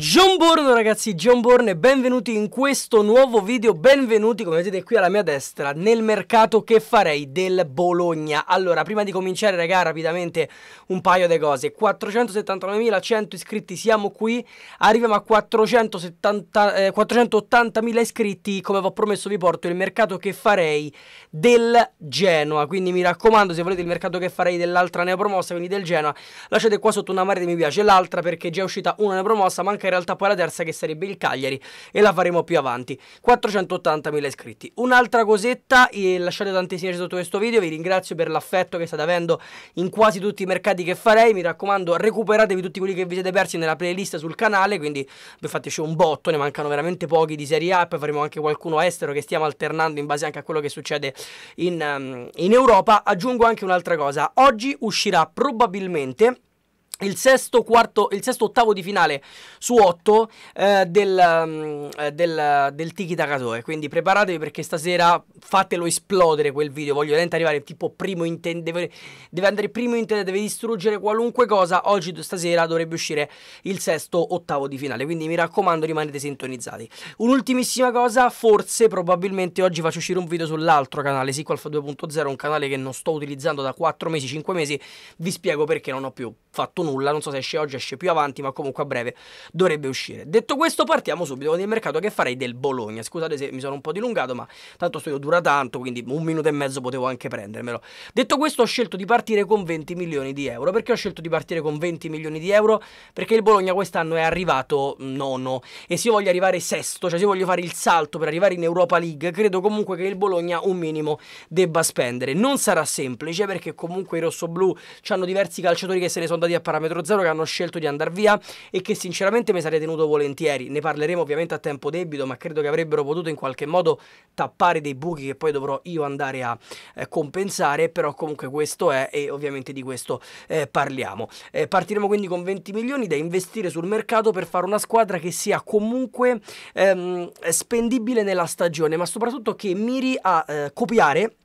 John Bourne ragazzi, John Bourne, benvenuti in questo nuovo video, benvenuti come vedete qui alla mia destra nel mercato che farei del Bologna Allora, prima di cominciare raga, rapidamente un paio di cose 479.100 iscritti siamo qui, arriviamo a 470, eh, 480.000 iscritti Come vi ho promesso vi porto il mercato che farei del Genoa Quindi mi raccomando, se volete il mercato che farei dell'altra neopromossa, quindi del Genoa Lasciate qua sotto una mare di mi piace l'altra perché è già uscita una neopromossa, manca in realtà poi la terza che sarebbe il Cagliari e la faremo più avanti. 480.000 iscritti. Un'altra cosetta, lasciate tantissimi sotto questo video, vi ringrazio per l'affetto che state avendo in quasi tutti i mercati che farei, mi raccomando recuperatevi tutti quelli che vi siete persi nella playlist sul canale, quindi fateci un botto, ne mancano veramente pochi di Serie A, poi faremo anche qualcuno estero che stiamo alternando in base anche a quello che succede in, um, in Europa. Aggiungo anche un'altra cosa, oggi uscirà probabilmente il sesto, quarto, il sesto ottavo di finale su otto eh, del, um, del, del Tiki Takatoe. Quindi preparatevi perché stasera fatelo esplodere quel video. Voglio veramente arrivare tipo primo in tenda. Deve, andare primo in deve distruggere qualunque cosa. Oggi, stasera, dovrebbe uscire il sesto ottavo di finale. Quindi mi raccomando, rimanete sintonizzati. Un'ultimissima cosa, forse probabilmente oggi faccio uscire un video sull'altro canale, Sequalf 2.0, un canale che non sto utilizzando da 4 mesi, 5 mesi. Vi spiego perché non ho più fatto nulla nulla, non so se esce oggi, esce più avanti, ma comunque a breve dovrebbe uscire. Detto questo partiamo subito con il mercato che farei del Bologna, scusate se mi sono un po' dilungato, ma tanto studio dura tanto, quindi un minuto e mezzo potevo anche prendermelo. Detto questo ho scelto di partire con 20 milioni di euro, perché ho scelto di partire con 20 milioni di euro? Perché il Bologna quest'anno è arrivato nono e se io voglio arrivare sesto, cioè se voglio fare il salto per arrivare in Europa League, credo comunque che il Bologna un minimo debba spendere. Non sarà semplice perché comunque i rossoblù hanno diversi calciatori che se ne sono andati a paragonare parametro zero che hanno scelto di andare via e che sinceramente mi sarei tenuto volentieri. Ne parleremo ovviamente a tempo debito, ma credo che avrebbero potuto in qualche modo tappare dei buchi che poi dovrò io andare a eh, compensare, però comunque questo è e ovviamente di questo eh, parliamo. Eh, partiremo quindi con 20 milioni da investire sul mercato per fare una squadra che sia comunque ehm, spendibile nella stagione, ma soprattutto che miri a eh, copiare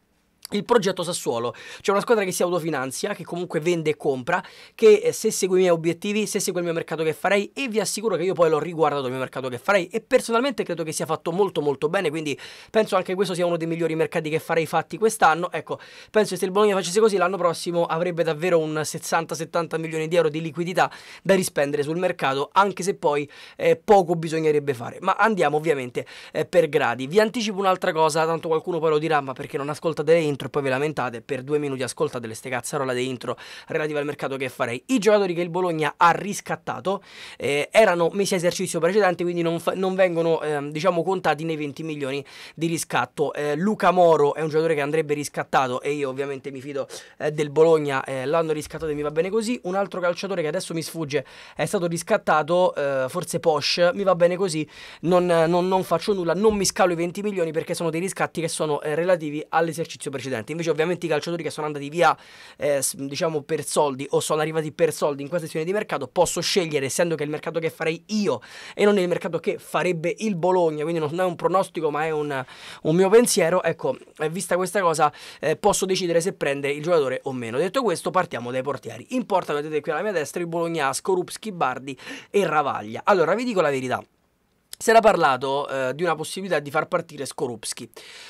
il progetto Sassuolo, c'è una squadra che si autofinanzia, che comunque vende e compra, che eh, se segue i miei obiettivi, se segue il mio mercato che farei e vi assicuro che io poi l'ho riguardato il mio mercato che farei e personalmente credo che sia fatto molto molto bene, quindi penso anche questo sia uno dei migliori mercati che farei fatti quest'anno, ecco, penso che se il Bologna facesse così l'anno prossimo avrebbe davvero un 60-70 milioni di euro di liquidità da rispendere sul mercato, anche se poi eh, poco bisognerebbe fare, ma andiamo ovviamente eh, per gradi. Vi anticipo un'altra cosa, tanto qualcuno poi lo dirà, ma perché non ascolta delle intro? dentro e poi ve lamentate, per due minuti ascoltate le ste cazzarole di intro relative al mercato che farei. I giocatori che il Bologna ha riscattato eh, erano messi a esercizio precedente, quindi non, fa- non vengono eh, diciamo contati nei 20 milioni di riscatto. Eh, Luca Moro è un giocatore che andrebbe riscattato e io ovviamente mi fido eh, del Bologna, eh, l'hanno riscattato e mi va bene così. Un altro calciatore che adesso mi sfugge è stato riscattato, eh, forse Posh, mi va bene così, non, non, non, faccio nulla, non mi scalo i 20 milioni perché sono dei riscatti che sono relativi all'esercizio precedente precedente. Invece, ovviamente, i calciatori che sono andati via, eh, diciamo, per soldi o sono arrivati per soldi in questa sezione di mercato, posso scegliere, essendo che è il mercato che farei io e non il mercato che farebbe il Bologna. Quindi, non è un pronostico, ma è un, un mio pensiero. Ecco, eh, vista questa cosa, eh, posso decidere se prendere il giocatore o meno. Detto questo, partiamo dai portieri. In porta, vedete qui alla mia destra, il Bologna, Skorupski, Bardi e Ravaglia. Allora, vi dico la verità si era parlato eh, di una possibilità di far partire Skorupski.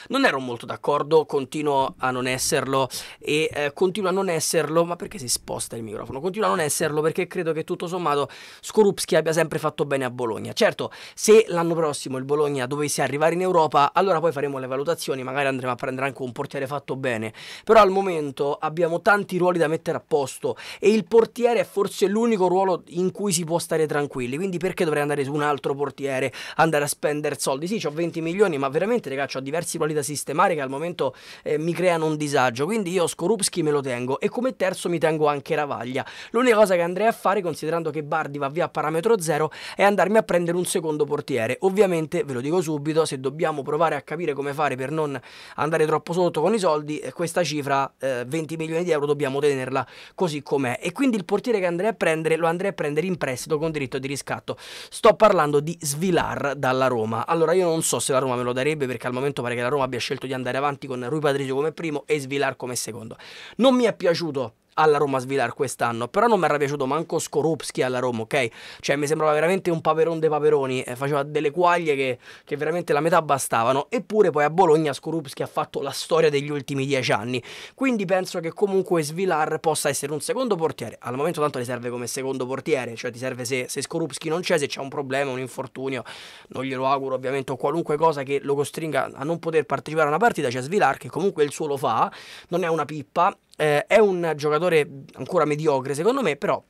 Non ero molto d'accordo, continuo a non esserlo e eh, continuo a non esserlo, ma perché si sposta il microfono? Continuo a non esserlo perché credo che tutto sommato Skorupski abbia sempre fatto bene a Bologna. Certo, se l'anno prossimo il Bologna dovesse arrivare in Europa, allora poi faremo le valutazioni, magari andremo a prendere anche un portiere fatto bene, però al momento abbiamo tanti ruoli da mettere a posto e il portiere è forse l'unico ruolo in cui si può stare tranquilli, quindi perché dovrei andare su un altro portiere? andare a spendere soldi. Sì, ho 20 milioni, ma veramente, ragazzi, ho diversi ruoli da sistemare che al momento eh, mi creano un disagio. Quindi io Skorupski me lo tengo e come terzo mi tengo anche Ravaglia. L'unica cosa che andrei a fare, considerando che Bardi va via a parametro zero, è andarmi a prendere un secondo portiere. Ovviamente, ve lo dico subito, se dobbiamo provare a capire come fare per non andare troppo sotto con i soldi, eh, questa cifra, eh, 20 milioni di euro, dobbiamo tenerla così com'è. E quindi il portiere che andrei a prendere lo andrei a prendere in prestito con diritto di riscatto. Sto parlando di Svilare. Aguilar dalla Roma. Allora io non so se la Roma me lo darebbe perché al momento pare che la Roma abbia scelto di andare avanti con Rui Patricio come primo e Svilar come secondo. Non mi è piaciuto alla Roma Svilar quest'anno, però non mi era piaciuto manco Skorupski alla Roma, ok? Cioè mi sembrava veramente un paperone dei paperoni, eh, faceva delle quaglie che, che, veramente la metà bastavano, eppure poi a Bologna Skorupski ha fatto la storia degli ultimi dieci anni, quindi penso che comunque Svilar possa essere un secondo portiere, al momento tanto le serve come secondo portiere, cioè ti serve se, se Skorupski non c'è, se c'è un problema, un infortunio, non glielo auguro ovviamente o qualunque cosa che lo costringa a non poter partecipare a una partita, c'è cioè Svilar che comunque il suo lo fa, non è una pippa eh, è un giocatore ancora mediocre secondo me, però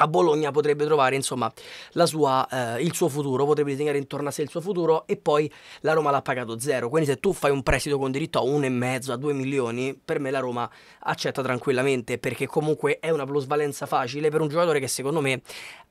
a Bologna potrebbe trovare insomma sua, eh, il suo futuro, potrebbe disegnare intorno a sé il suo futuro e poi la Roma l'ha pagato zero, quindi se tu fai un prestito con diritto a uno e mezzo, a due milioni, per me la Roma accetta tranquillamente perché comunque è una plusvalenza facile per un giocatore che secondo me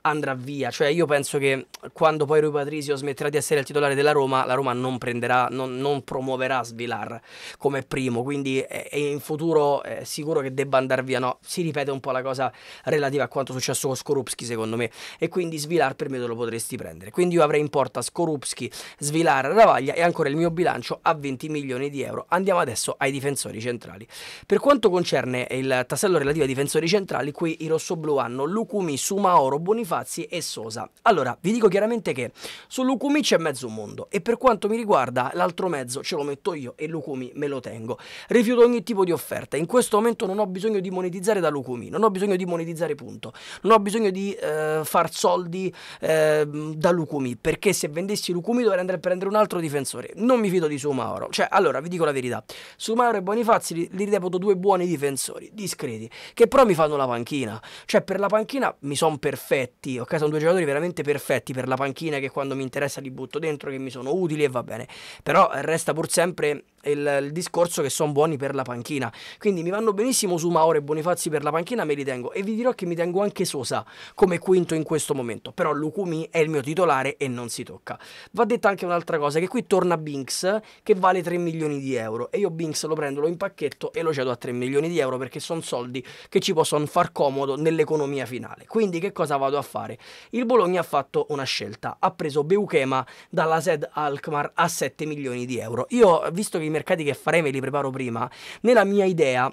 andrà via, cioè io penso che quando poi Rui Patrizio smetterà di essere il titolare della Roma, la Roma non prenderà, non, non promuoverà Svilar come primo, quindi è, eh, è in futuro è eh, sicuro che debba andare via, no? Si ripete un po' la cosa relativa a quanto è successo Skorupski secondo me e quindi Svilar per me te lo potresti prendere. Quindi io avrei in porta Skorupski, Svilar, Ravaglia e ancora il mio bilancio a 20 milioni di euro. Andiamo adesso ai difensori centrali. Per quanto concerne il tassello relativo ai difensori centrali, qui i rossoblu hanno Lukumi, Sumaoro, Bonifazi e Sosa. Allora, vi dico chiaramente che su Lukumi c'è mezzo mondo e per quanto mi riguarda l'altro mezzo ce lo metto io e Lukumi me lo tengo. Rifiuto ogni tipo di offerta. In questo momento non ho bisogno di monetizzare da Lukumi, non ho bisogno di monetizzare punto. Non ho ho bisogno di eh, far soldi eh, da Lucumi, perché se vendessi Lucumi dovrei andare a prendere un altro difensore. Non mi fido di Sumauro. Cioè, allora, vi dico la verità, Sumauro e Bonifazzi li, li reputo due buoni difensori, discreti, che però mi fanno la panchina. Cioè, per la panchina mi sono perfetti, ok? Sono due giocatori veramente perfetti per la panchina che quando mi interessa li butto dentro, che mi sono utili e va bene. Però resta pur sempre il, il discorso che sono buoni per la panchina. Quindi mi vanno benissimo su Mauro e Bonifazzi per la panchina, me li tengo. E vi dirò che mi tengo anche Sosa come quinto in questo momento. Però Lukumi è il mio titolare e non si tocca. Va detta anche un'altra cosa, che qui torna Binks che vale 3 milioni di euro. E io Binks lo prendo, lo impacchetto e lo cedo a 3 milioni di euro perché sono soldi che ci possono far comodo nell'economia finale. Quindi che cosa vado a fare? Il Bologna ha fatto una scelta, ha preso Beuchema dalla SED Alkmaar a 7 milioni di euro. Io, visto che mi mercati che farei me li preparo prima, nella mia idea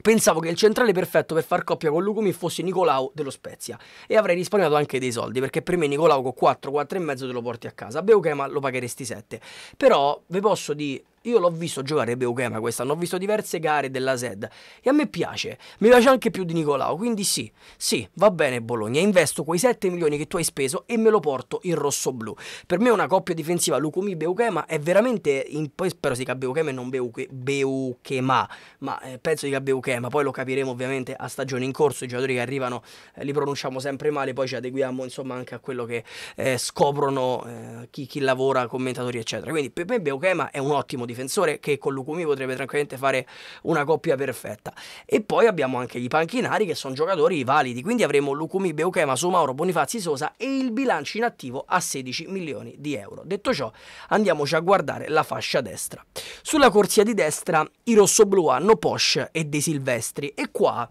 Pensavo che il centrale perfetto per far coppia con Lucumi fosse Nicolau dello Spezia e avrei risparmiato anche dei soldi perché per me Nicolau con 4, 4 e mezzo te lo porti a casa. Beuchema lo pagheresti 7. Però vi posso dire io l'ho visto giocare Beuchema quest'anno, ho visto diverse gare della Zed e a me piace, mi piace anche più di Nicolao, quindi sì, sì, va bene Bologna, investo quei 7 milioni che tu hai speso e me lo porto in rosso-blu. Per me una coppia difensiva Lucumi-Beuchema è veramente, in... poi spero si dica Beuchema e non Beuche... Beuchema, ma eh, penso dica Beuchema, poi lo capiremo ovviamente a stagione in corso, i giocatori che arrivano eh, li pronunciamo sempre male, poi ci adeguiamo insomma anche a quello che eh, scoprono eh, chi, chi lavora, commentatori eccetera. Quindi per me Beuchema è un ottimo difensore che con Lucumi potrebbe tranquillamente fare una coppia perfetta. E poi abbiamo anche i panchinari che sono giocatori validi, quindi avremo Lucumi, Beuchema, Somauro, Bonifazzi, Sosa e il bilancio in attivo a 16 milioni di euro. Detto ciò, andiamoci a guardare la fascia destra. Sulla corsia di destra i rossoblù hanno Porsche e De Silvestri e qua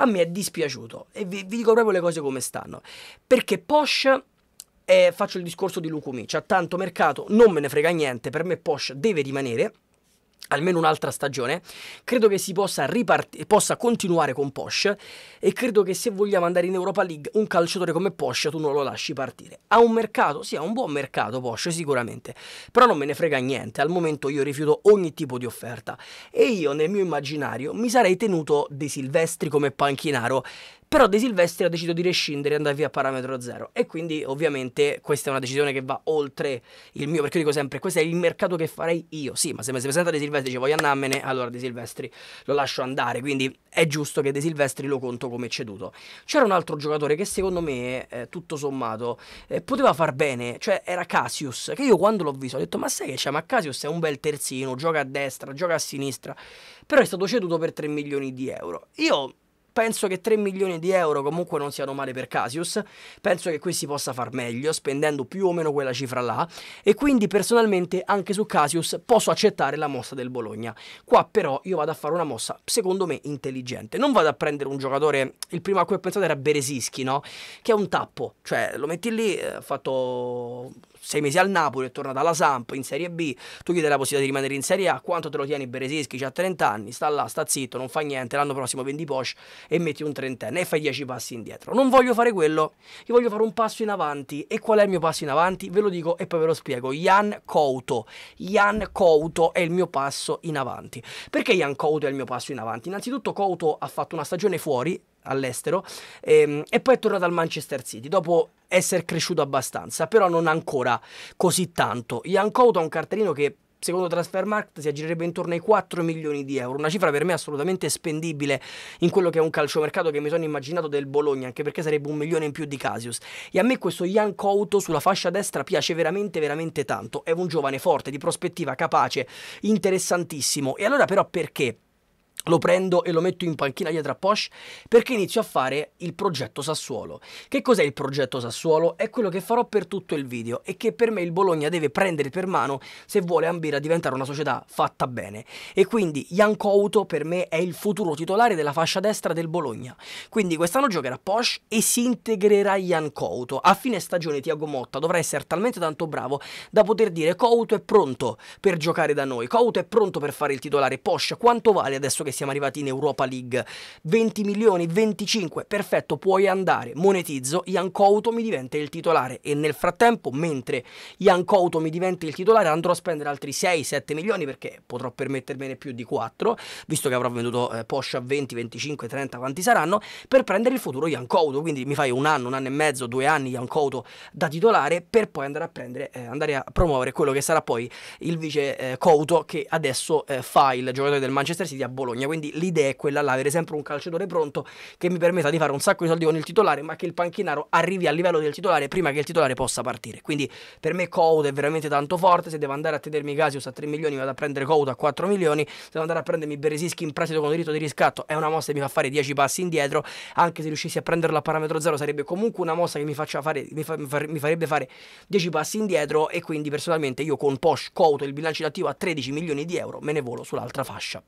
a me è dispiaciuto e vi, vi dico proprio le cose come stanno, perché Porsche eh, faccio il discorso di Lukumi. c'ha cioè, tanto mercato, non me ne frega niente, per me Porsche deve rimanere almeno un'altra stagione, credo che si possa, ripart- possa continuare con Porsche e credo che se vogliamo andare in Europa League un calciatore come Porsche tu non lo lasci partire. Ha un mercato, sì, ha un buon mercato Porsche sicuramente, però non me ne frega niente, al momento io rifiuto ogni tipo di offerta e io nel mio immaginario mi sarei tenuto De Silvestri come panchinaro però De Silvestri ha deciso di rescindere e andare via a parametro zero e quindi ovviamente questa è una decisione che va oltre il mio perché io dico sempre questo è il mercato che farei io sì ma se mi si presenta De Silvestri Silvestri dice voglio andarmene, allora De Silvestri lo lascio andare, quindi è giusto che De Silvestri lo conto come ceduto. C'era un altro giocatore che secondo me, eh, tutto sommato, eh, poteva far bene, cioè era Casius, che io quando l'ho visto ho detto ma sai che c'è, ma Casius è un bel terzino, gioca a destra, gioca a sinistra, però è stato ceduto per 3 milioni di euro. Io penso che 3 milioni di euro comunque non siano male per Casius, penso che qui si possa far meglio spendendo più o meno quella cifra là e quindi personalmente anche su Casius posso accettare la mossa del Bologna. Qua però io vado a fare una mossa secondo me intelligente, non vado a prendere un giocatore, il primo a cui ho pensato era Beresischi, no? Che è un tappo, cioè lo metti lì, eh, ha fatto sei mesi al Napoli, è tornato alla Samp in Serie B, tu gli dai la possibilità di rimanere in Serie A, quanto te lo tieni Beresischi, ha 30 anni, sta là, sta zitto, non fa niente, l'anno prossimo vendi Porsche e metti un trentenne e fai dieci passi indietro. Non voglio fare quello, io voglio fare un passo in avanti. E qual è il mio passo in avanti? Ve lo dico e poi ve lo spiego. Jan Couto. Jan Couto è il mio passo in avanti. Perché Jan Couto è il mio passo in avanti? Innanzitutto Couto ha fatto una stagione fuori all'estero ehm, e poi è tornato al Manchester City dopo essere cresciuto abbastanza, però non ancora così tanto. Jan Couto ha un cartellino che secondo Transfermarkt si aggirerebbe intorno ai 4 milioni di euro, una cifra per me assolutamente spendibile in quello che è un calciomercato che mi sono immaginato del Bologna, anche perché sarebbe un milione in più di Casius. E a me questo Jan Couto sulla fascia destra piace veramente veramente tanto, è un giovane forte, di prospettiva, capace, interessantissimo. E allora però perché? lo prendo e lo metto in panchina dietro a Porsche perché inizio a fare il progetto Sassuolo. Che cos'è il progetto Sassuolo? È quello che farò per tutto il video e che per me il Bologna deve prendere per mano se vuole ambire a diventare una società fatta bene. E quindi Jan Couto per me è il futuro titolare della fascia destra del Bologna. Quindi quest'anno giocherà Porsche e si integrerà Jan Couto. A fine stagione Tiago Motta dovrà essere talmente tanto bravo da poter dire Couto è pronto per giocare da noi, Couto è pronto per fare il titolare Porsche. quanto vale adesso che si siamo arrivati in Europa League. 20 milioni, 25, perfetto, puoi andare, monetizzo, Ian Couto mi diventa il titolare e nel frattempo, mentre Ian Couto mi diventa il titolare, andrò a spendere altri 6-7 milioni perché potrò permettermene più di 4, visto che avrò venduto eh, Porsche a 20, 25, 30, quanti saranno, per prendere il futuro Ian Couto, quindi mi fai un anno, un anno e mezzo, due anni Ian Couto da titolare per poi andare a prendere, eh, andare a promuovere quello che sarà poi il vice eh, Couto che adesso eh, fa il giocatore del Manchester City a Bologna quindi l'idea è quella là, avere sempre un calciatore pronto che mi permetta di fare un sacco di soldi con il titolare, ma che il panchinaro arrivi al livello del titolare prima che il titolare possa partire. Quindi per me Code è veramente tanto forte, se devo andare a tenermi Casius a 3 milioni vado a prendere Code a 4 milioni, se devo andare a prendermi Beresischi in prestito con diritto di riscatto è una mossa che mi fa fare 10 passi indietro, anche se riuscissi a prenderlo a parametro zero sarebbe comunque una mossa che mi, fare, mi, fa, mi farebbe fare 10 passi indietro e quindi personalmente io con Posh, Couto il bilancio attivo a 13 milioni di euro me ne volo sull'altra fascia.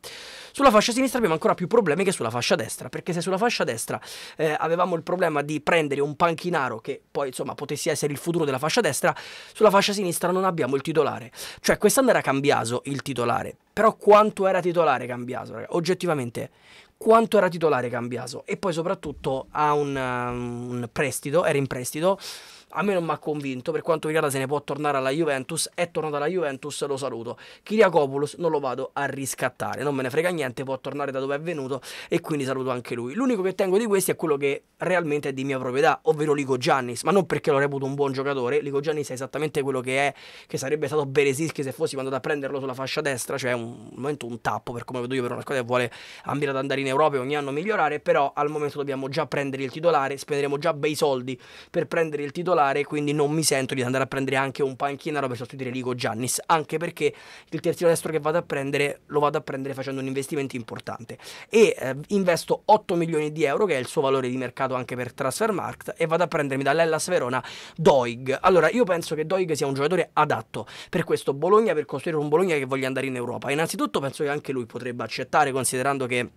Sulla fascia fascia sinistra abbiamo ancora più problemi che sulla fascia destra, perché se sulla fascia destra eh, avevamo il problema di prendere un panchinaro che poi insomma potesse essere il futuro della fascia destra, sulla fascia sinistra non abbiamo il titolare. Cioè quest'anno era Cambiaso il titolare, però quanto era titolare Cambiaso, ragazzi? oggettivamente quanto era titolare Cambiaso e poi soprattutto ha un, um, un prestito, era in prestito a me non mi ha convinto. Per quanto riguarda se ne può tornare alla Juventus, è tornato alla Juventus, lo saluto. Kiriakopoulos non lo vado a riscattare, non me ne frega niente, può tornare da dove è venuto e quindi saluto anche lui. L'unico che tengo di questi è quello che realmente è di mia proprietà, ovvero Lico Giannis, ma non perché lo reputo un buon giocatore, Lico Giannis è esattamente quello che è, che sarebbe stato Beresischi se fossimo andato a prenderlo sulla fascia destra, cioè un, un, momento un tappo per come vedo io per una squadra che vuole ambire ad andare in Europa e ogni anno migliorare, però al momento dobbiamo già prendere il titolare, spenderemo già bei soldi per prendere il titolare, quindi non mi sento di andare a prendere anche un panchinaro per sostituire Rico Giannis, anche perché il terzino destro che vado a prendere lo vado a prendere facendo un investimento importante e eh, investo 8 milioni di euro che è il suo valore di mercato anche per Transfermarkt e vado a prendermi dall'Ellas Verona Doig. Allora io penso che Doig sia un giocatore adatto per questo Bologna, per costruire un Bologna che voglia andare in Europa. Innanzitutto penso che anche lui potrebbe accettare considerando che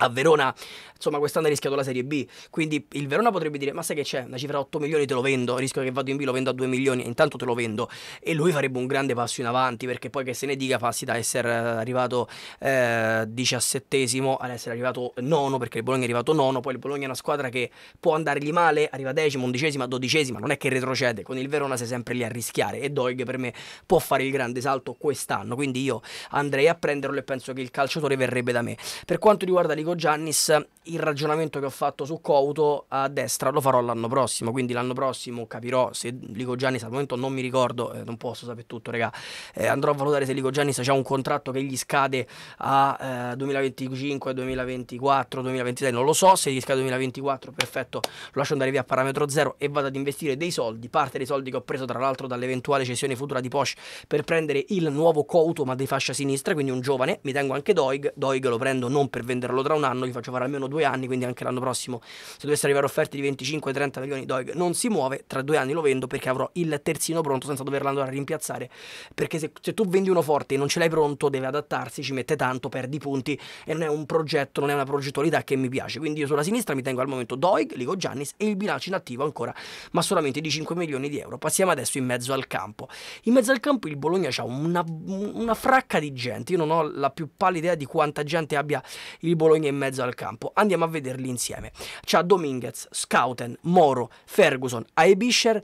a Verona, insomma, quest'anno ha rischiato la Serie B. Quindi il Verona potrebbe dire: Ma sai che c'è? Una cifra 8 milioni te lo vendo. Rischio che vado in B, lo vendo a 2 milioni. Intanto te lo vendo. E lui farebbe un grande passo in avanti perché poi che se ne dica passi da essere eh, arrivato eh, 17 ad essere arrivato nono perché il Bologna è arrivato nono. Poi il Bologna è una squadra che può andargli male, arriva decimo, undicesima, dodicesima. Non è che retrocede. Con il Verona sei sempre lì a rischiare. E Doig per me può fare il grande salto quest'anno. Quindi io andrei a prenderlo e penso che il calciatore verrebbe da me. Per quanto riguarda Nicola dico Giannis, il ragionamento che ho fatto su Couto a destra lo farò l'anno prossimo, quindi l'anno prossimo capirò se Lico Giannis al momento non mi ricordo, eh, non posso sapere tutto, raga. Eh, andrò a valutare se Lico Giannis ha un contratto che gli scade a eh, 2025, 2024, 2026, non lo so, se gli scade 2024 perfetto, lo lascio andare via a parametro zero e vado ad investire dei soldi, parte dei soldi che ho preso tra l'altro dall'eventuale cessione futura di Porsche per prendere il nuovo Couto ma di fascia sinistra, quindi un giovane, mi tengo anche Doig, Doig lo prendo non per venderlo tra un un anno, gli faccio fare almeno due anni, quindi anche l'anno prossimo se dovesse arrivare offerte di 25-30 milioni di Doig non si muove, tra due anni lo vendo perché avrò il terzino pronto senza doverlo andare a rimpiazzare, perché se, se tu vendi uno forte e non ce l'hai pronto deve adattarsi, ci mette tanto, perdi punti e non è un progetto, non è una progettualità che mi piace, quindi io sulla sinistra mi tengo al momento Doig, Ligo Giannis e il bilancio inattivo ancora, ma solamente di 5 milioni di euro. Passiamo adesso in mezzo al campo. In mezzo al campo il Bologna ha una, una fracca di gente, io non ho la più pallida idea di quanta gente abbia il Bologna e mezzo al campo. Andiamo a vederli insieme. C'ha Dominguez, Scouten, Moro, Ferguson, Aibischer,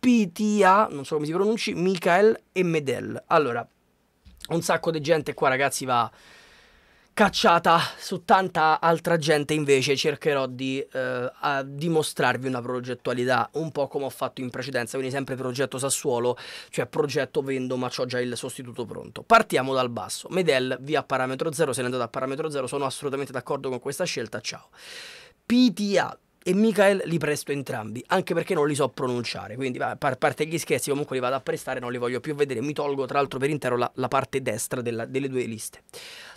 PTA, non so come si pronunci, Michael e Medel. Allora, un sacco di gente qua ragazzi va cacciata su tanta altra gente invece cercherò di eh, dimostrarvi una progettualità un po' come ho fatto in precedenza quindi sempre progetto Sassuolo cioè progetto vendo ma ho già il sostituto pronto partiamo dal basso Medel via parametro 0 se ne è andato a parametro 0 sono assolutamente d'accordo con questa scelta ciao PTA e Michael li presto entrambi, anche perché non li so pronunciare, quindi a parte gli scherzi comunque li vado a prestare, non li voglio più vedere, mi tolgo tra l'altro per intero la, la parte destra della, delle due liste.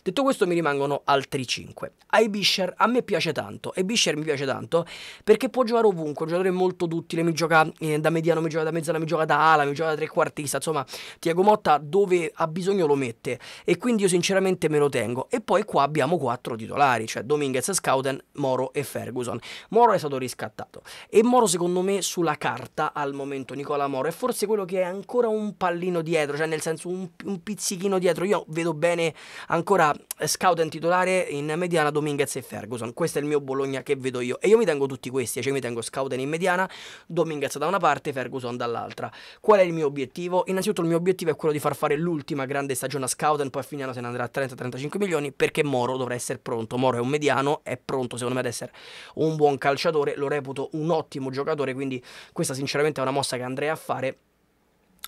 Detto questo mi rimangono altri 5. Ai Bisher a me piace tanto, e Bisher mi piace tanto perché può giocare ovunque, è un giocatore molto duttile, mi gioca eh, da mediano, mi gioca da mezzala, mi gioca da ala, mi gioca da trequartista, insomma Tiago Motta dove ha bisogno lo mette e quindi io sinceramente me lo tengo. E poi qua abbiamo 4 titolari, cioè Dominguez, Scouten, Moro e Ferguson. Moro è stato riscattato e Moro secondo me sulla carta al momento Nicola Moro è forse quello che è ancora un pallino dietro, cioè nel senso un, un pizzichino dietro. Io vedo bene ancora tra scout in titolare in mediana Dominguez e Ferguson. Questo è il mio Bologna che vedo io. E io mi tengo tutti questi, cioè mi tengo Scouten in mediana, Dominguez da una parte, Ferguson dall'altra. Qual è il mio obiettivo? Innanzitutto il mio obiettivo è quello di far fare l'ultima grande stagione a Scouten, poi a fine anno se ne andrà a 30-35 milioni perché Moro dovrà essere pronto. Moro è un mediano, è pronto secondo me ad essere un buon calciatore, lo reputo un ottimo giocatore, quindi questa sinceramente è una mossa che andrei a fare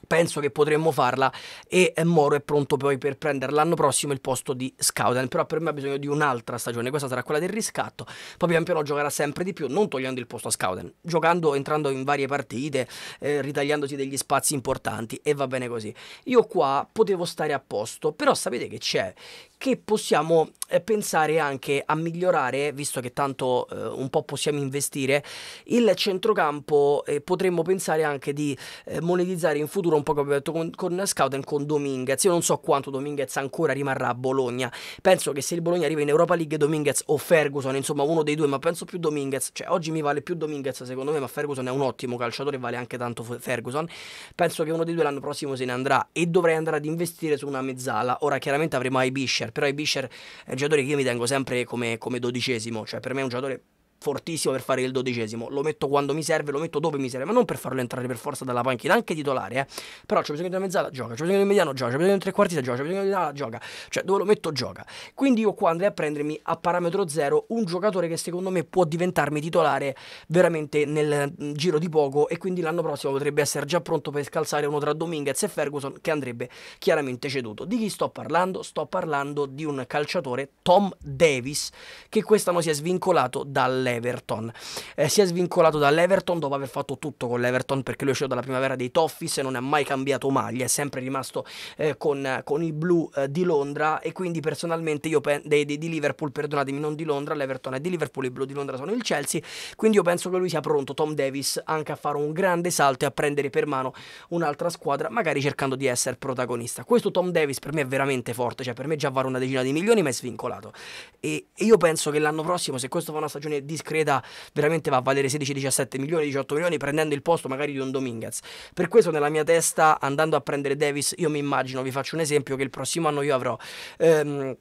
penso che potremmo farla e eh, Moro è pronto poi per prendere l'anno prossimo il posto di Scouten però per me ha bisogno di un'altra stagione questa sarà quella del riscatto poi pian piano giocherà sempre di più non togliendo il posto a Scouten giocando entrando in varie partite eh, ritagliandosi degli spazi importanti e va bene così io qua potevo stare a posto però sapete che c'è che possiamo pensare anche a migliorare, visto che tanto eh, un po' possiamo investire, il centrocampo e eh, potremmo pensare anche di eh, monetizzare in futuro un po' come abbiamo detto con, con Scouten, con Dominguez. Io non so quanto Dominguez ancora rimarrà a Bologna. Penso che se il Bologna arriva in Europa League Dominguez o Ferguson, insomma uno dei due, ma penso più Dominguez, cioè oggi mi vale più Dominguez secondo me, ma Ferguson è un ottimo calciatore vale anche tanto Ferguson. Penso che uno dei due l'anno prossimo se ne andrà e dovrei andare ad investire su una mezzala. Ora chiaramente avremo Ibisher, però Ibisher è eh, già giocatore che io mi tengo sempre come, come dodicesimo, cioè per me è un giocatore fortissimo per fare il dodicesimo. Lo metto quando mi serve, lo metto dove mi serve, ma non per farlo entrare per forza dalla panchina, anche titolare. Eh. Però c'è bisogno di una mezzala, gioca, c'è bisogno di un mediano, gioca, c'è bisogno di un trequartista, gioca, c'è bisogno di una gioca. Cioè, dove lo metto, gioca. Quindi io qua andrei a prendermi a parametro zero un giocatore che secondo me può diventarmi titolare veramente nel mm, giro di poco e quindi l'anno prossimo potrebbe essere già pronto per scalzare uno tra Dominguez e Ferguson che andrebbe chiaramente ceduto. Di chi sto parlando? Sto parlando di un calciatore, Tom Davis, che quest'anno si è svincolato dall'E Everton. Eh, si è svincolato dall'Everton dopo aver fatto tutto con l'Everton perché lui è uscito dalla primavera dei Toffees e non ha mai cambiato maglia, è sempre rimasto eh, con, con, i blu eh, di Londra e quindi personalmente io penso di, di, Liverpool, perdonatemi, non di Londra, l'Everton è di Liverpool, i blu di Londra sono il Chelsea, quindi io penso che lui sia pronto, Tom Davis, anche a fare un grande salto e a prendere per mano un'altra squadra, magari cercando di essere protagonista. Questo Tom Davis per me è veramente forte, cioè per me già vale una decina di milioni ma è svincolato. E, e io penso che l'anno prossimo, se questo fa una stagione di Creta veramente va a valere 16-17 milioni, 18 milioni, prendendo il posto magari di un Dominguez. Per questo nella mia testa, andando a prendere Davis, io mi immagino, vi faccio un esempio, che il prossimo anno io avrò... Ehm,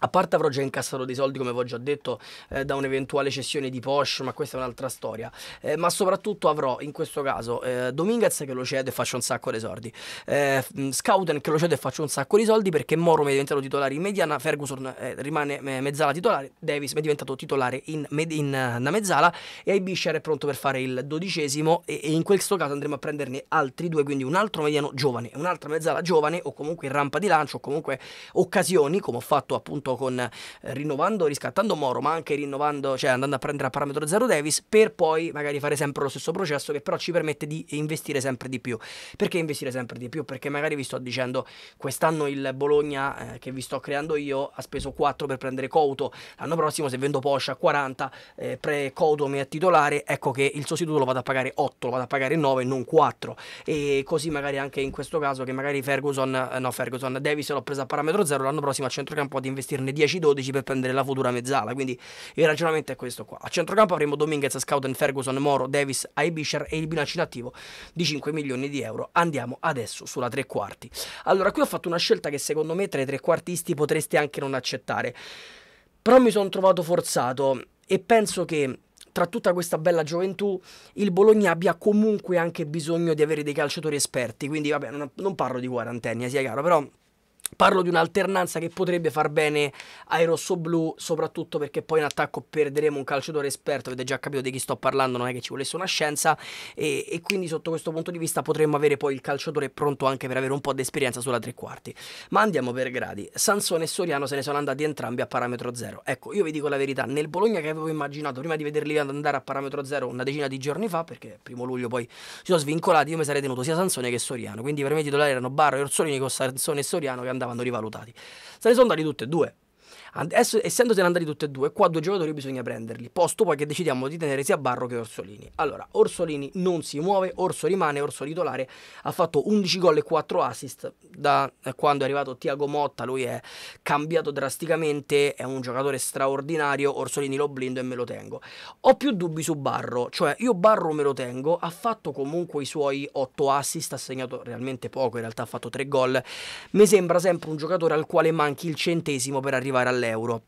a parte avrò già incassato dei soldi, come vi ho già detto, eh, da un'eventuale cessione di Porsche, ma questa è un'altra storia. Eh, ma soprattutto avrò, in questo caso, eh, Dominguez che lo cede e faccio un sacco di soldi. Eh, mm, Scouten che lo cede e faccio un sacco di soldi perché Moro mi è diventato titolare in mediana, Ferguson eh, rimane eh, mezzala titolare, Davis mi è diventato titolare in, med- in uh, mezzala e Aibisher è pronto per fare il dodicesimo e, e, in questo caso andremo a prenderne altri due, quindi un altro mediano giovane, un'altra mezzala giovane o comunque in rampa di lancio o comunque occasioni, come ho fatto appunto appunto con eh, rinnovando, riscattando Moro, ma anche rinnovando, cioè andando a prendere a parametro zero Davis per poi magari fare sempre lo stesso processo che però ci permette di investire sempre di più. Perché investire sempre di più? Perché magari vi sto dicendo quest'anno il Bologna eh, che vi sto creando io ha speso 4 per prendere Couto, l'anno prossimo se vendo Porsche a 40 eh, pre Couto mi è titolare, ecco che il sostituto lo vado a pagare 8, lo vado a pagare 9, non 4 e così magari anche in questo caso che magari Ferguson, eh, no Ferguson, Davis l'ho presa a parametro zero, l'anno prossimo al centrocampo ad investire investirne 10-12 per prendere la futura mezzala. Quindi il ragionamento è questo qua. A centrocampo avremo Dominguez, Scouten, Ferguson, Moro, Davis, Aibischer e il bilancio attivo di 5 milioni di euro. Andiamo adesso sulla tre quarti. Allora, qui ho fatto una scelta che secondo me tra i tre quartisti potreste anche non accettare. Però mi sono trovato forzato e penso che tra tutta questa bella gioventù il Bologna abbia comunque anche bisogno di avere dei calciatori esperti. Quindi, vabbè, non, non parlo di quarantenni, sia chiaro, però Parlo di un'alternanza che potrebbe far bene ai rossoblù, soprattutto perché poi in attacco perderemo un calciatore esperto, avete già capito di chi sto parlando, non è che ci volesse una scienza, e, e quindi sotto questo punto di vista potremmo avere poi il calciatore pronto anche per avere un po' di esperienza sulla tre quarti. Ma andiamo per gradi, Sansone e Soriano se ne sono andati entrambi a parametro zero. Ecco, io vi dico la verità, nel Bologna che avevo immaginato prima di vederli andare a parametro zero una decina di giorni fa, perché primo luglio poi si sono svincolati, io mi sarei tenuto sia Sansone che Soriano, quindi per me i titolari erano Barro e Orsolini con Sansone e Soriano che andavano andavano rivalutati. Se ne sono andati tutti e due. Adesso, essendosene andati tutti e due, qua due giocatori bisogna prenderli. Posto poi che decidiamo di tenere sia Barro che Orsolini. Allora, Orsolini non si muove, Orso rimane, Orso titolare. Ha fatto 11 gol e 4 assist da quando è arrivato Tiago Motta. Lui è cambiato drasticamente, è un giocatore straordinario. Orsolini lo blindo e me lo tengo. Ho più dubbi su Barro, cioè io Barro me lo tengo. Ha fatto comunque i suoi 8 assist, ha segnato realmente poco, in realtà ha fatto 3 gol. Mi sembra sempre un giocatore al quale manchi il centesimo per arrivare all'estero l'euro.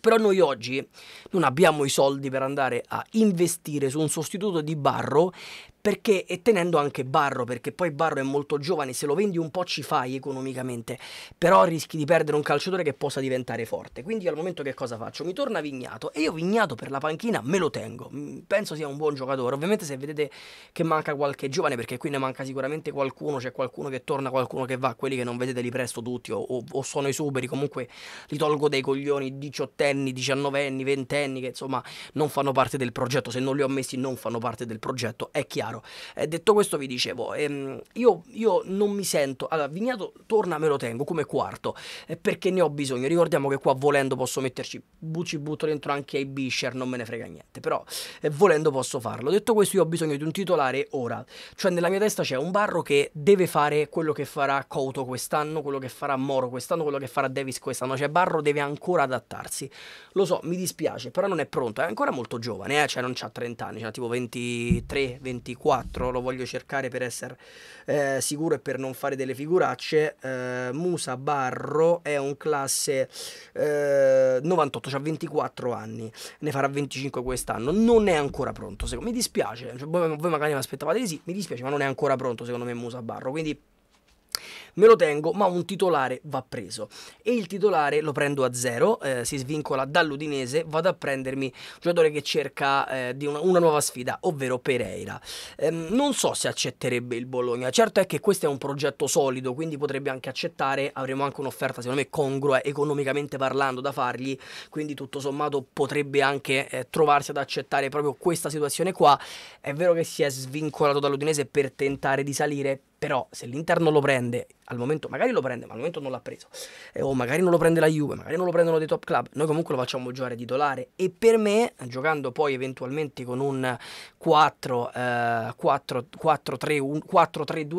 Però noi oggi non abbiamo i soldi per andare a investire su un sostituto di Barro perché e tenendo anche Barro, perché poi Barro è molto giovane, se lo vendi un po' ci fai economicamente, però rischi di perdere un calciatore che possa diventare forte. Quindi io al momento che cosa faccio? Mi torna Vignato e io Vignato per la panchina me lo tengo. Mm, penso sia un buon giocatore. Ovviamente se vedete che manca qualche giovane, perché qui ne manca sicuramente qualcuno, c'è qualcuno che torna, qualcuno che va, quelli che non vedete li presto tutti o, o, o sono esuberi, comunque li tolgo dei coglioni diciottenni, diciannovenni, ventenni che insomma non fanno parte del progetto, se non li ho messi non fanno parte del progetto, è chiaro chiaro. Eh, detto questo, vi dicevo, ehm, io, io, non mi sento. Allora, Vignato torna, me lo tengo come quarto eh, perché ne ho bisogno. Ricordiamo che qua volendo posso metterci, Bucci butto dentro anche ai Bisher, non me ne frega niente, però eh, volendo posso farlo. Detto questo, io ho bisogno di un titolare ora. Cioè, nella mia testa c'è un barro che deve fare quello che farà Couto quest'anno, quello che farà Moro quest'anno, quello che farà Davis quest'anno. Cioè, Barro deve ancora adattarsi. Lo so, mi dispiace, però non è pronto. È ancora molto giovane, eh? cioè non ha 30 anni, ha tipo 23, 24. 4, lo voglio cercare per essere eh, sicuro e per non fare delle figuracce, eh, Musa Barro è un classe eh, 98, ha cioè 24 anni, ne farà 25 quest'anno, non è ancora pronto, secondo, mi dispiace, cioè, voi, voi magari mi aspettavate di sì, mi dispiace ma non è ancora pronto secondo me Musa Barro, quindi me lo tengo, ma un titolare va preso. E il titolare lo prendo a zero, eh, si svincola dall'Udinese, vado a prendermi un giocatore che cerca eh, di una, una, nuova sfida, ovvero Pereira. Ehm, non so se accetterebbe il Bologna, certo è che questo è un progetto solido, quindi potrebbe anche accettare, avremo anche un'offerta secondo me congrua economicamente parlando da fargli, quindi tutto sommato potrebbe anche eh, trovarsi ad accettare proprio questa situazione qua. È vero che si è svincolato dall'Udinese per tentare di salire, però se l'Inter non lo prende, al momento magari lo prende, ma al momento non l'ha preso, eh, o magari non lo prende la Juve, magari non lo prendono dei top club, noi comunque lo facciamo giocare titolare e per me, giocando poi eventualmente con un 4-3-2-1,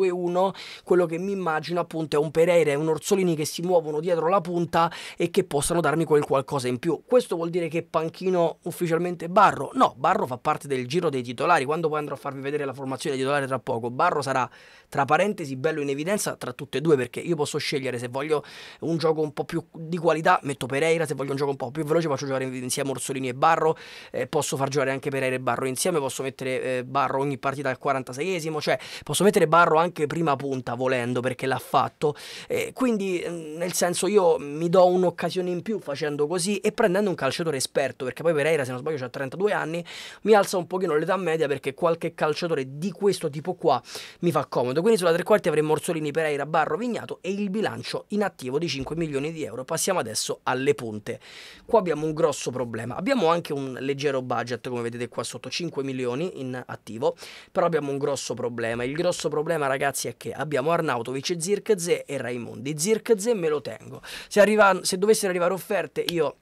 eh, quello che mi immagino appunto è un Pereira e un Orsolini che si muovono dietro la punta e che possano darmi quel qualcosa in più. Questo vuol dire che panchino ufficialmente Barro? No, Barro fa parte del giro dei titolari, quando poi andrò a farvi vedere la formazione titolare tra poco, Barro sarà tra parentesi parentesi, bello in evidenza tra tutte e due, perché io posso scegliere se voglio un gioco un po' più di qualità, metto Pereira, se voglio un gioco un po' più veloce faccio giocare insieme Orsolini e Barro, eh, posso far giocare anche Pereira e Barro insieme, posso mettere eh, Barro ogni partita al 46esimo, cioè posso mettere Barro anche prima punta volendo perché l'ha fatto, eh, quindi mm, nel senso io mi do un'occasione in più facendo così e prendendo un calciatore esperto, perché poi Pereira se non sbaglio ha 32 anni, mi alza un pochino l'età media perché qualche calciatore di questo tipo qua mi fa comodo, quindi sulla tre quarti avremo Orsolini, Pereira, Barro, Vignato e il bilancio inattivo di 5 milioni di euro. Passiamo adesso alle punte. Qua abbiamo un grosso problema. Abbiamo anche un leggero budget, come vedete qua sotto, 5 milioni in attivo, però abbiamo un grosso problema. Il grosso problema, ragazzi, è che abbiamo Arnautovic, Zirkze e Raimondi. Zirkze me lo tengo. Se, arriva, se dovessero arrivare offerte, io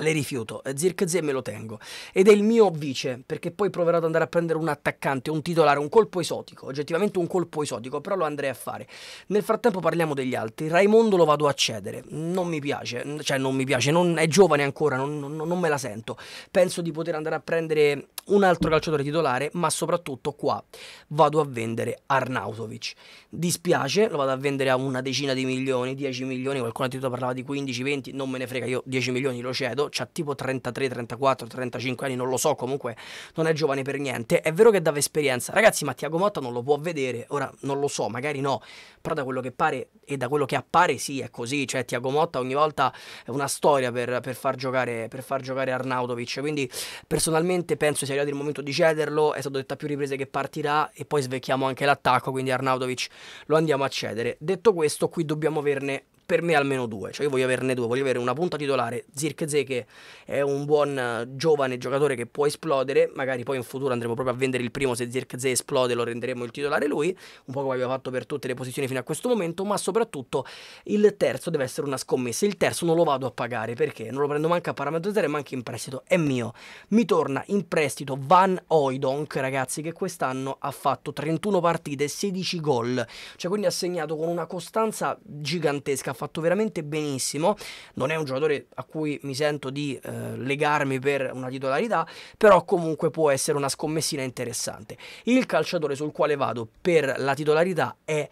le rifiuto, eh, Zirkzee me lo tengo ed è il mio vice perché poi proverò ad andare a prendere un attaccante, un titolare, un colpo esotico, oggettivamente un colpo esotico, però lo andrei a fare. Nel frattempo parliamo degli altri, Raimondo lo vado a cedere, non mi piace, cioè non mi piace, non, è giovane ancora, non, non, non me la sento, penso di poter andare a prendere un altro calciatore titolare, ma soprattutto qua vado a vendere Arnautovic. Dispiace, lo vado a vendere a una decina di milioni, 10 milioni, qualcuno ha detto parlava di 15, 20, non me ne frega, io 10 milioni lo cedo ha tipo 33, 34, 35 anni, non lo so, comunque non è giovane per niente. È vero che dava esperienza. Ragazzi, ma Tiago Motta non lo può vedere, ora non lo so, magari no, però da quello che pare e da quello che appare sì, è così, cioè Tiago Motta ogni volta è una storia per, per, far, giocare, per far giocare Arnaudovic, quindi personalmente penso sia arrivato il momento di cederlo, è stato detto a più riprese che partirà e poi svecchiamo anche l'attacco, quindi Arnaudovic lo andiamo a cedere. Detto questo, qui dobbiamo averne per me almeno due, cioè io voglio averne due, voglio avere una punta titolare, Zirkzee che è un buon eh, giovane giocatore che può esplodere, magari poi in futuro andremo proprio a vendere il primo, se Zirkzee esplode lo renderemo il titolare lui, un po' come abbiamo fatto per tutte le posizioni fino a questo momento, ma soprattutto il terzo deve essere una scommessa, il terzo non lo vado a pagare perché non lo prendo manco a parametro zero e manco in prestito, è mio, mi torna in prestito Van Oidonk ragazzi che quest'anno ha fatto 31 partite, 16 gol, cioè quindi ha segnato con una costanza gigantesca, fatto veramente benissimo, non è un giocatore a cui mi sento di eh, legarmi per una titolarità, però comunque può essere una scommessina interessante. Il calciatore sul quale vado per la titolarità è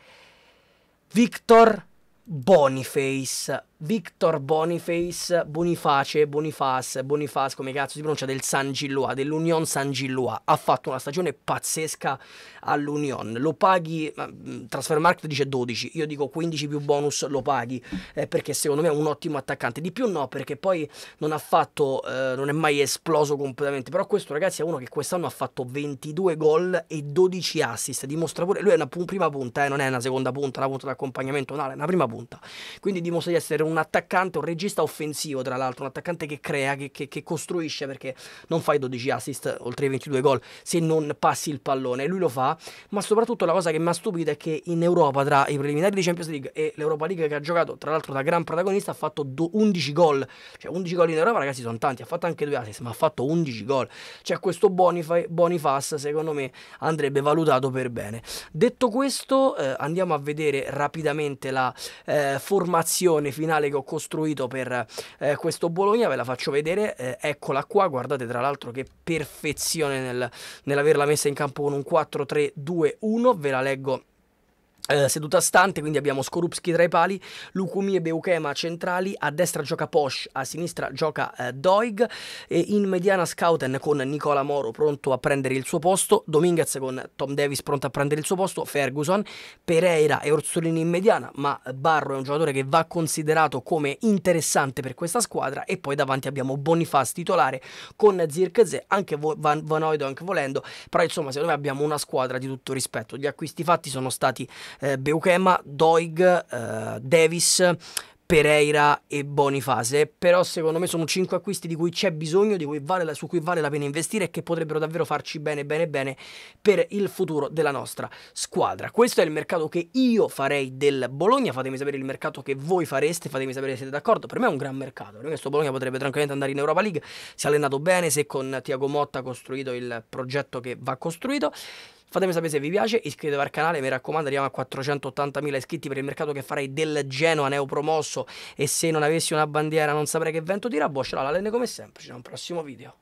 Victor Boniface Victor Boniface, Boniface, Boniface, Boniface, come cazzo si pronuncia, del San Gilloa, dell'Union San Gilloa. Ha fatto una stagione pazzesca all'Union. Lo paghi, mm, Transfermarkt dice 12, io dico 15 più bonus, lo paghi, eh, perché secondo me è un ottimo attaccante. Di più no, perché poi non ha fatto, eh, non è mai esploso completamente. Però questo ragazzi è uno che quest'anno ha fatto 22 gol e 12 assist. Dimostra pure, lui è una prima punta, eh, non è una seconda punta, una punta d'accompagnamento, no, è una prima punta. Quindi dimostra di essere un attaccante, un regista offensivo tra l'altro, un attaccante che crea, che, che, che, costruisce perché non fai 12 assist oltre i 22 gol se non passi il pallone, lui lo fa, ma soprattutto la cosa che mi ha stupito è che in Europa tra i preliminari di Champions League e l'Europa League che ha giocato tra l'altro da gran protagonista ha fatto 11 gol, cioè 11 gol in Europa ragazzi sono tanti, ha fatto anche 2 assist ma ha fatto 11 gol, cioè questo Bonifaz, Boniface secondo me andrebbe valutato per bene. Detto questo eh, andiamo a vedere rapidamente la eh, formazione finale finale che ho costruito per eh, questo Bologna, ve la faccio vedere, eh, eccola qua, guardate tra l'altro che perfezione nel, nell'averla messa in campo con un 4-3-2-1, ve la leggo eh, seduta stante, quindi abbiamo Skorupski tra i pali, Lukumi e Beukema centrali, a destra gioca Posh, a sinistra gioca eh, Doig, e in mediana Scouten con Nicola Moro pronto a prendere il suo posto, Dominguez con Tom Davis pronto a prendere il suo posto, Ferguson, Pereira e Orsolini in mediana, ma Barro è un giocatore che va considerato come interessante per questa squadra e poi davanti abbiamo Bonifaz titolare con Zirkzee, anche vo- Van, Van Oido anche volendo, però insomma secondo me abbiamo una squadra di tutto rispetto, gli acquisti fatti sono stati eh, Beuchema, Doig, eh, Davis, Pereira e Bonifase, però secondo me sono 5 acquisti di cui c'è bisogno, di cui vale la, su cui vale la pena investire e che potrebbero davvero farci bene bene bene per il futuro della nostra squadra. Questo è il mercato che io farei del Bologna, fatemi sapere il mercato che voi fareste, fatemi sapere se siete d'accordo, per me è un gran mercato, per questo Bologna potrebbe tranquillamente andare in Europa League, si è allenato bene, se con Tiago Motta ha costruito il progetto che va costruito, Fatemi sapere se vi piace, iscrivetevi al canale, mi raccomando, arriviamo a 480.000 iscritti per il mercato che farei del Genoa neopromosso e se non avessi una bandiera non saprei che vento tira, boh, ce l'ha la lene come sempre, ci vediamo al prossimo video.